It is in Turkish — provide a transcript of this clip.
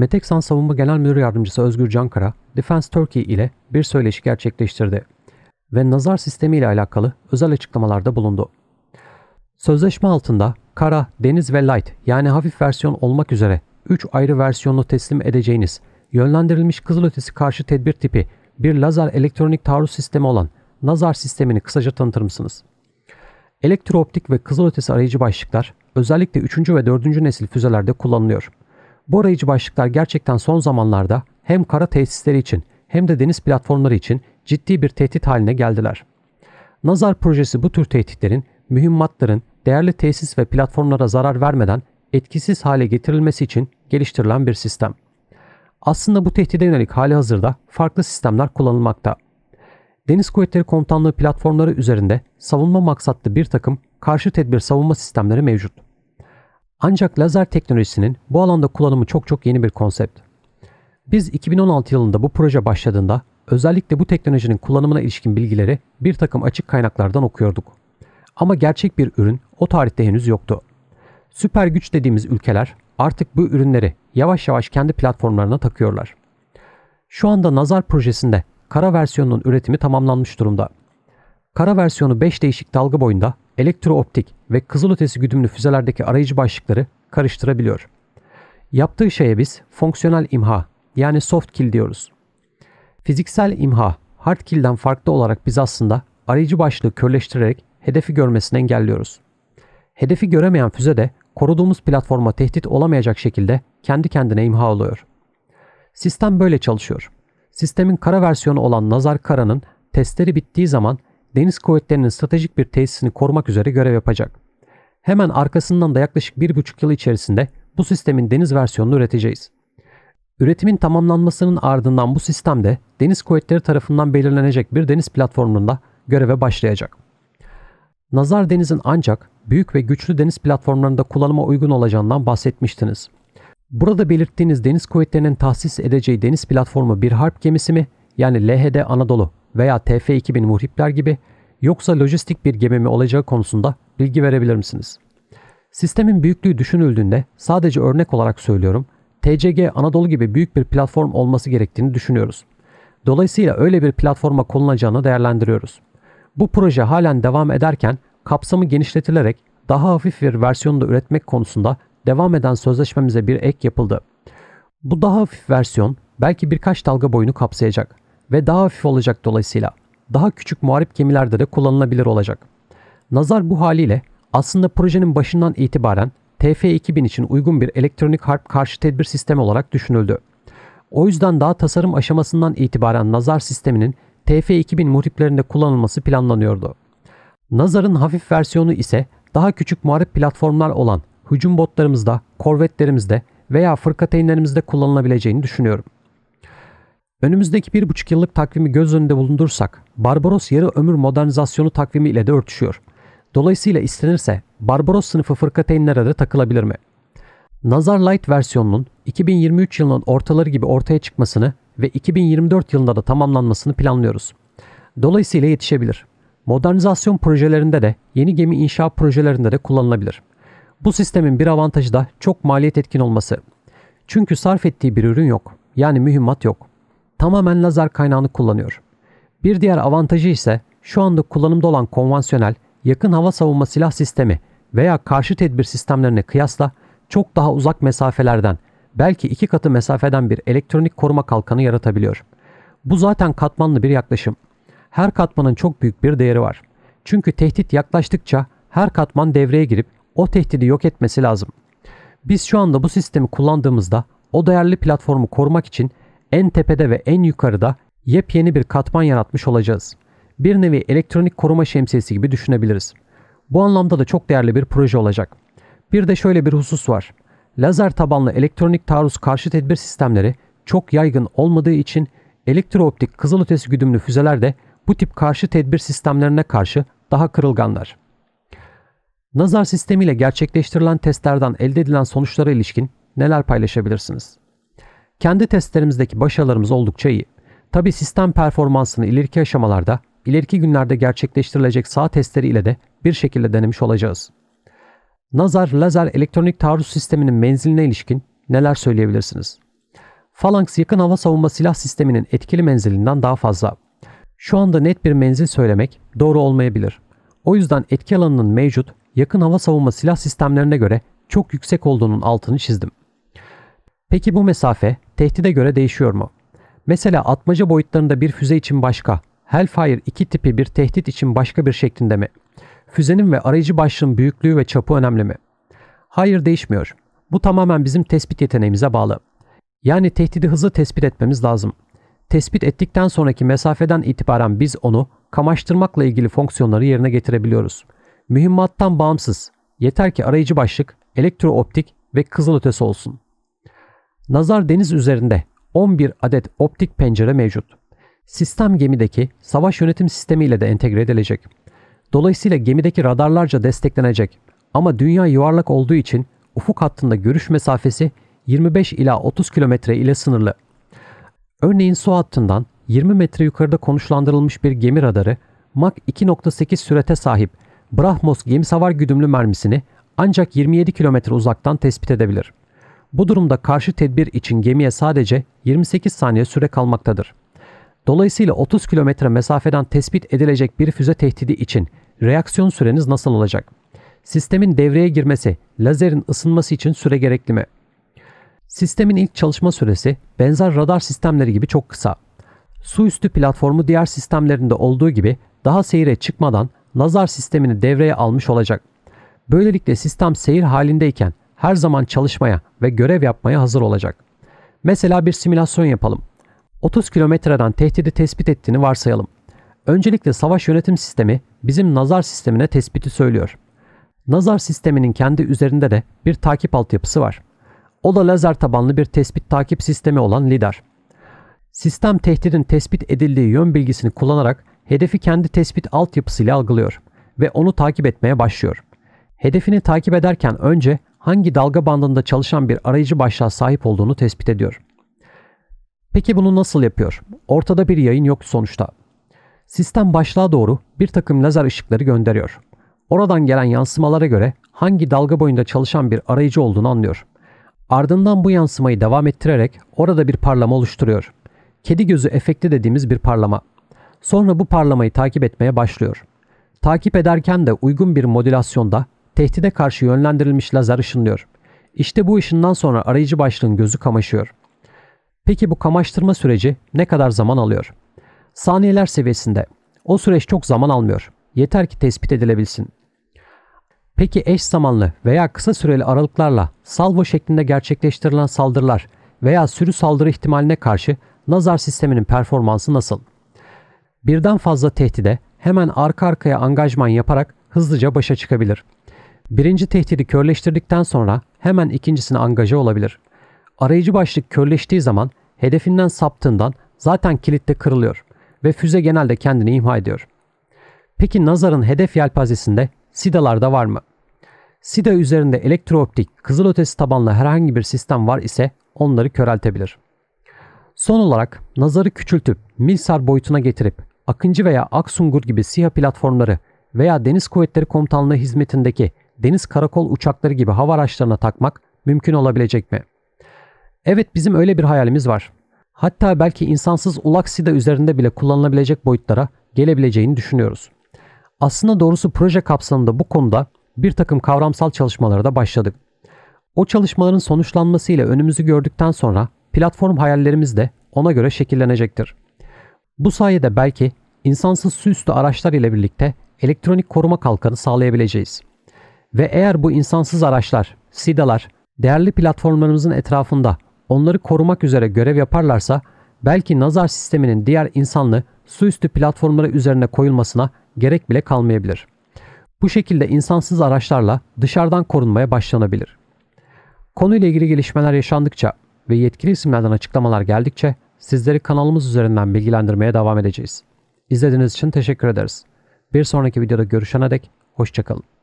Meteksan Savunma Genel Müdür Yardımcısı Özgür Cankara, Defense Turkey ile bir söyleşi gerçekleştirdi ve nazar sistemi ile alakalı özel açıklamalarda bulundu. Sözleşme altında kara, deniz ve light yani hafif versiyon olmak üzere 3 ayrı versiyonlu teslim edeceğiniz yönlendirilmiş kızılötesi karşı tedbir tipi bir lazer elektronik taarruz sistemi olan nazar sistemini kısaca tanıtır mısınız? Elektrooptik ve kızılötesi arayıcı başlıklar özellikle 3. ve 4. nesil füzelerde kullanılıyor. Bu arayıcı başlıklar gerçekten son zamanlarda hem kara tesisleri için hem de deniz platformları için ciddi bir tehdit haline geldiler. Nazar projesi bu tür tehditlerin, mühimmatların değerli tesis ve platformlara zarar vermeden etkisiz hale getirilmesi için geliştirilen bir sistem. Aslında bu tehdide yönelik hali hazırda farklı sistemler kullanılmakta. Deniz Kuvvetleri Komutanlığı platformları üzerinde savunma maksatlı bir takım karşı tedbir savunma sistemleri mevcut. Ancak lazer teknolojisinin bu alanda kullanımı çok çok yeni bir konsept. Biz 2016 yılında bu proje başladığında özellikle bu teknolojinin kullanımına ilişkin bilgileri bir takım açık kaynaklardan okuyorduk. Ama gerçek bir ürün o tarihte henüz yoktu. Süper güç dediğimiz ülkeler artık bu ürünleri yavaş yavaş kendi platformlarına takıyorlar. Şu anda Nazar projesinde kara versiyonunun üretimi tamamlanmış durumda. Kara versiyonu 5 değişik dalga boyunda elektrooptik ve kızılötesi güdümlü füzelerdeki arayıcı başlıkları karıştırabiliyor. Yaptığı şeye biz fonksiyonel imha yani soft kill diyoruz. Fiziksel imha hard kill'den farklı olarak biz aslında arayıcı başlığı körleştirerek hedefi görmesini engelliyoruz. Hedefi göremeyen füze de koruduğumuz platforma tehdit olamayacak şekilde kendi kendine imha oluyor. Sistem böyle çalışıyor. Sistemin kara versiyonu olan Nazar Kara'nın testleri bittiği zaman deniz kuvvetlerinin stratejik bir tesisini korumak üzere görev yapacak. Hemen arkasından da yaklaşık bir buçuk yıl içerisinde bu sistemin deniz versiyonunu üreteceğiz. Üretimin tamamlanmasının ardından bu sistem de deniz kuvvetleri tarafından belirlenecek bir deniz platformunda göreve başlayacak. Nazar Deniz'in ancak büyük ve güçlü deniz platformlarında kullanıma uygun olacağından bahsetmiştiniz. Burada belirttiğiniz deniz kuvvetlerinin tahsis edeceği deniz platformu bir harp gemisi mi? Yani LHD Anadolu veya TF2000 muhripler gibi yoksa lojistik bir gemi mi olacağı konusunda bilgi verebilir misiniz? Sistemin büyüklüğü düşünüldüğünde sadece örnek olarak söylüyorum TCG Anadolu gibi büyük bir platform olması gerektiğini düşünüyoruz. Dolayısıyla öyle bir platforma konulacağını değerlendiriyoruz. Bu proje halen devam ederken kapsamı genişletilerek daha hafif bir versiyonu da üretmek konusunda devam eden sözleşmemize bir ek yapıldı. Bu daha hafif versiyon belki birkaç dalga boyunu kapsayacak ve daha hafif olacak dolayısıyla daha küçük muharip gemilerde de kullanılabilir olacak. Nazar bu haliyle aslında projenin başından itibaren TF-2000 için uygun bir elektronik harp karşı tedbir sistemi olarak düşünüldü. O yüzden daha tasarım aşamasından itibaren nazar sisteminin TF-2000 muhriplerinde kullanılması planlanıyordu. Nazar'ın hafif versiyonu ise daha küçük muharip platformlar olan hücum botlarımızda, korvetlerimizde veya fırkateynlerimizde kullanılabileceğini düşünüyorum.'' Önümüzdeki bir buçuk yıllık takvimi göz önünde bulundursak, Barbaros yarı ömür modernizasyonu takvimi ile de örtüşüyor. Dolayısıyla istenirse Barbaros sınıfı fırkateynlere de takılabilir mi? Nazar Light versiyonunun 2023 yılının ortaları gibi ortaya çıkmasını ve 2024 yılında da tamamlanmasını planlıyoruz. Dolayısıyla yetişebilir. Modernizasyon projelerinde de yeni gemi inşa projelerinde de kullanılabilir. Bu sistemin bir avantajı da çok maliyet etkin olması. Çünkü sarf ettiği bir ürün yok. Yani mühimmat yok tamamen lazer kaynağını kullanıyor. Bir diğer avantajı ise şu anda kullanımda olan konvansiyonel yakın hava savunma silah sistemi veya karşı tedbir sistemlerine kıyasla çok daha uzak mesafelerden belki iki katı mesafeden bir elektronik koruma kalkanı yaratabiliyor. Bu zaten katmanlı bir yaklaşım. Her katmanın çok büyük bir değeri var. Çünkü tehdit yaklaştıkça her katman devreye girip o tehdidi yok etmesi lazım. Biz şu anda bu sistemi kullandığımızda o değerli platformu korumak için en tepede ve en yukarıda yepyeni bir katman yaratmış olacağız. Bir nevi elektronik koruma şemsiyesi gibi düşünebiliriz. Bu anlamda da çok değerli bir proje olacak. Bir de şöyle bir husus var. Lazer tabanlı elektronik taarruz karşı tedbir sistemleri çok yaygın olmadığı için elektrooptik kızılötesi güdümlü füzeler de bu tip karşı tedbir sistemlerine karşı daha kırılganlar. Nazar sistemiyle gerçekleştirilen testlerden elde edilen sonuçlara ilişkin neler paylaşabilirsiniz? Kendi testlerimizdeki başarılarımız oldukça iyi. Tabi sistem performansını ileriki aşamalarda, ileriki günlerde gerçekleştirilecek sağ testleriyle de bir şekilde denemiş olacağız. Nazar lazer elektronik taarruz sisteminin menziline ilişkin neler söyleyebilirsiniz? Phalanx yakın hava savunma silah sisteminin etkili menzilinden daha fazla. Şu anda net bir menzil söylemek doğru olmayabilir. O yüzden etki alanının mevcut yakın hava savunma silah sistemlerine göre çok yüksek olduğunun altını çizdim. Peki bu mesafe Tehdide göre değişiyor mu? Mesela atmaca boyutlarında bir füze için başka, Hellfire 2 tipi bir tehdit için başka bir şeklinde mi? Füzenin ve arayıcı başlığın büyüklüğü ve çapı önemli mi? Hayır değişmiyor. Bu tamamen bizim tespit yeteneğimize bağlı. Yani tehdidi hızlı tespit etmemiz lazım. Tespit ettikten sonraki mesafeden itibaren biz onu kamaştırmakla ilgili fonksiyonları yerine getirebiliyoruz. Mühimmattan bağımsız. Yeter ki arayıcı başlık, elektrooptik ve kızılötesi olsun.'' Nazar deniz üzerinde 11 adet optik pencere mevcut. Sistem gemideki savaş yönetim sistemiyle de entegre edilecek. Dolayısıyla gemideki radarlarca desteklenecek. Ama dünya yuvarlak olduğu için ufuk hattında görüş mesafesi 25 ila 30 kilometre ile sınırlı. Örneğin su hattından 20 metre yukarıda konuşlandırılmış bir gemi radarı Mach 2.8 sürete sahip Brahmos gemi savar güdümlü mermisini ancak 27 kilometre uzaktan tespit edebilir. Bu durumda karşı tedbir için gemiye sadece 28 saniye süre kalmaktadır. Dolayısıyla 30 kilometre mesafeden tespit edilecek bir füze tehdidi için reaksiyon süreniz nasıl olacak? Sistemin devreye girmesi, lazerin ısınması için süre gerekli mi? Sistemin ilk çalışma süresi benzer radar sistemleri gibi çok kısa. Su üstü platformu diğer sistemlerinde olduğu gibi daha seyire çıkmadan nazar sistemini devreye almış olacak. Böylelikle sistem seyir halindeyken her zaman çalışmaya ve görev yapmaya hazır olacak. Mesela bir simülasyon yapalım. 30 kilometreden tehdidi tespit ettiğini varsayalım. Öncelikle savaş yönetim sistemi bizim nazar sistemine tespiti söylüyor. Nazar sisteminin kendi üzerinde de bir takip altyapısı var. O da lazer tabanlı bir tespit takip sistemi olan LIDAR. Sistem tehdidin tespit edildiği yön bilgisini kullanarak hedefi kendi tespit altyapısıyla algılıyor ve onu takip etmeye başlıyor. Hedefini takip ederken önce hangi dalga bandında çalışan bir arayıcı başlığa sahip olduğunu tespit ediyor. Peki bunu nasıl yapıyor? Ortada bir yayın yok sonuçta. Sistem başlığa doğru bir takım lazer ışıkları gönderiyor. Oradan gelen yansımalara göre hangi dalga boyunda çalışan bir arayıcı olduğunu anlıyor. Ardından bu yansımayı devam ettirerek orada bir parlama oluşturuyor. Kedi gözü efekti dediğimiz bir parlama. Sonra bu parlamayı takip etmeye başlıyor. Takip ederken de uygun bir modülasyonda Tehdide karşı yönlendirilmiş lazer ışınlıyor. İşte bu ışından sonra arayıcı başlığın gözü kamaşıyor. Peki bu kamaştırma süreci ne kadar zaman alıyor? Saniyeler seviyesinde. O süreç çok zaman almıyor. Yeter ki tespit edilebilsin. Peki eş zamanlı veya kısa süreli aralıklarla salvo şeklinde gerçekleştirilen saldırılar veya sürü saldırı ihtimaline karşı nazar sisteminin performansı nasıl? Birden fazla tehdide hemen arka arkaya angajman yaparak hızlıca başa çıkabilir.'' Birinci tehdidi körleştirdikten sonra hemen ikincisine angaja olabilir. Arayıcı başlık körleştiği zaman hedefinden saptığından zaten kilitte kırılıyor ve füze genelde kendini imha ediyor. Peki nazarın hedef yelpazesinde SIDA'lar da var mı? SIDA üzerinde elektrooptik, kızılötesi tabanlı herhangi bir sistem var ise onları köreltebilir. Son olarak nazarı küçültüp milsar boyutuna getirip Akıncı veya Aksungur gibi SİHA platformları veya Deniz Kuvvetleri Komutanlığı hizmetindeki deniz karakol uçakları gibi hava araçlarına takmak mümkün olabilecek mi? Evet bizim öyle bir hayalimiz var. Hatta belki insansız ulak sida üzerinde bile kullanılabilecek boyutlara gelebileceğini düşünüyoruz. Aslında doğrusu proje kapsamında bu konuda bir takım kavramsal çalışmalara da başladık. O çalışmaların sonuçlanmasıyla önümüzü gördükten sonra platform hayallerimiz de ona göre şekillenecektir. Bu sayede belki insansız su üstü araçlar ile birlikte elektronik koruma kalkanı sağlayabileceğiz.'' Ve eğer bu insansız araçlar, SIDA'lar değerli platformlarımızın etrafında onları korumak üzere görev yaparlarsa belki nazar sisteminin diğer insanlı suüstü platformları üzerine koyulmasına gerek bile kalmayabilir. Bu şekilde insansız araçlarla dışarıdan korunmaya başlanabilir. Konuyla ilgili gelişmeler yaşandıkça ve yetkili isimlerden açıklamalar geldikçe sizleri kanalımız üzerinden bilgilendirmeye devam edeceğiz. İzlediğiniz için teşekkür ederiz. Bir sonraki videoda görüşene dek hoşçakalın.